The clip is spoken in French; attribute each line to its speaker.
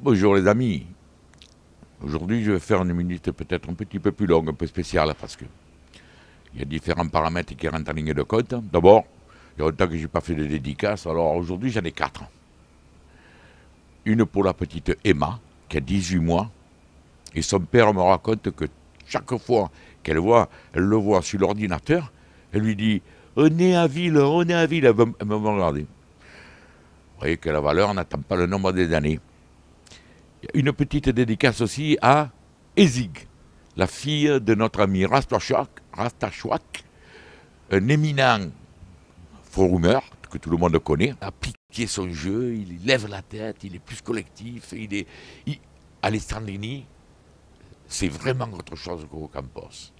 Speaker 1: Bonjour les amis. Aujourd'hui, je vais faire une minute peut-être un petit peu plus longue, un peu spéciale, parce que il y a différents paramètres qui rentrent en ligne de compte. D'abord, il y a longtemps que je n'ai pas fait de dédicace, alors aujourd'hui j'en ai quatre. Une pour la petite Emma, qui a 18 mois, et son père me raconte que chaque fois qu'elle voit, elle le voit sur l'ordinateur, elle lui dit On est à ville, on est à ville, elle va me regarder. Vous voyez que la valeur n'attend pas le nombre des années. Une petite dédicace aussi à Ezig, la fille de notre ami Rastachouak, un éminent forumer que tout le monde connaît, a piqué son jeu, il lève la tête, il est plus collectif, il est... Il... Alessandrini, c'est vraiment autre chose qu'au Campos.